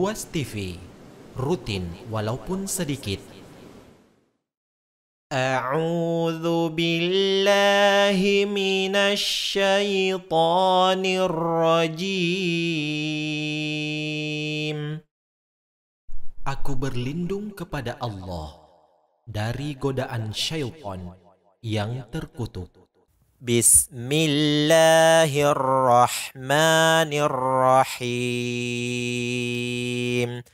Ruas TV Rutin walaupun sedikit أعوذ بالله من الشيطان الرجيم Aku berlindung kepada Allah dari godaan syaitan yang terkutuk. Bismillahirrahmanirrahim.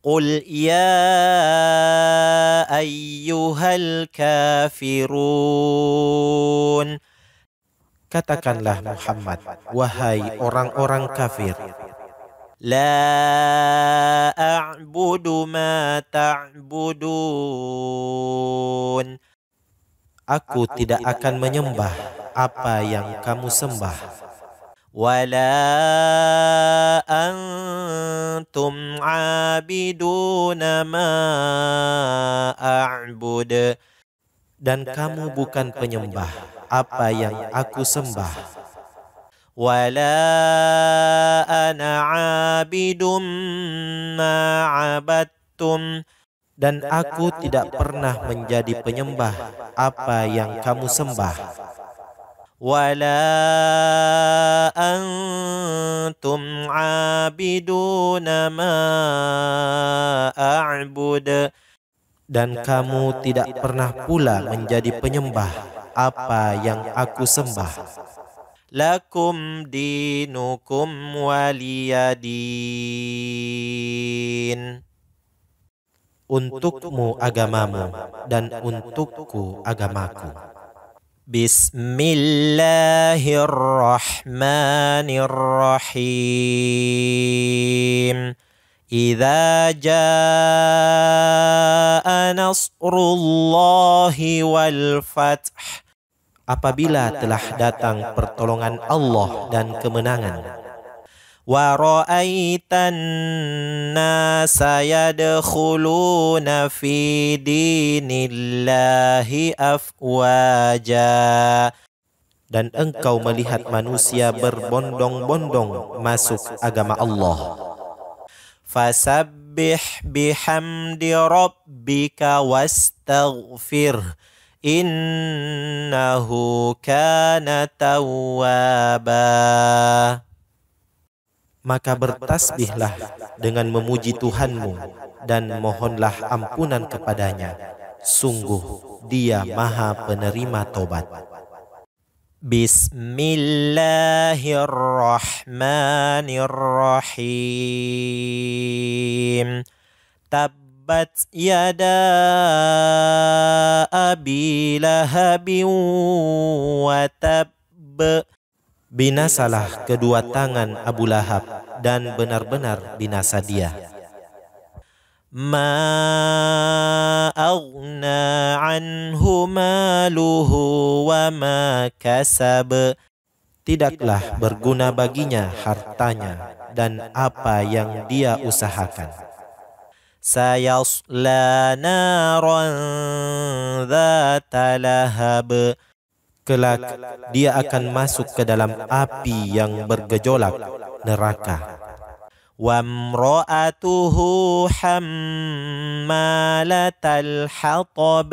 Qul ya ayyuhal kafirun. Katakanlah Muhammad, wahai orang-orang kafir. La a'budu ma ta'budun. Aku tidak akan menyembah apa yang kamu sembah. Wala antum abiduna ma a'bud. Dan kamu bukan penyembah apa yang aku sembah. wala ana abidum ma abattum dan aku tidak pernah menjadi penyembah apa yang kamu sembah. ولا أنتم عابدون ما أعبد dan kamu tidak pernah pula menjadi penyembah apa yang aku sembah. Lakum dinukum waliyadin. Untukmu agamamu dan untukku agamaku. بسم الله الرحمن الرحيم إذا جاء نصر الله والفتح Apabila telah datang pertolongan Allah dan kemenangan ورأيت الناس يدخلون في دين الله أفواجا dan engkau melihat manusia berbondong-bondong masuk agama Allah. Fasabbih bihamdi rabbika wastaghfir innahu kana tawwaba maka bertasbihlah dengan memuji Tuhanmu dan mohonlah ampunan kepadanya. Sungguh dia maha penerima tobat. Bismillahirrahmanirrahim. Tabbat yada abi lahabin wa tab binasalah kedua tangan Abu Lahab dan benar-benar binasa dia. Ma anhu maluhu wa ma Tidaklah berguna baginya hartanya dan apa yang dia usahakan. Sayasla naran dhata kelak dia akan masuk ke dalam api yang bergejolak neraka. وامرأته حمالة الحطب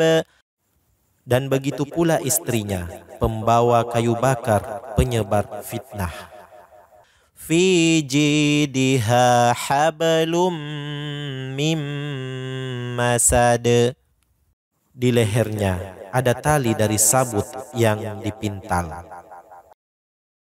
dan begitu pula istrinya pembawa kayu bakar penyebar fitnah fi jidiha hablum mim masad di lehernya ada tali dari sabut yang dipintal.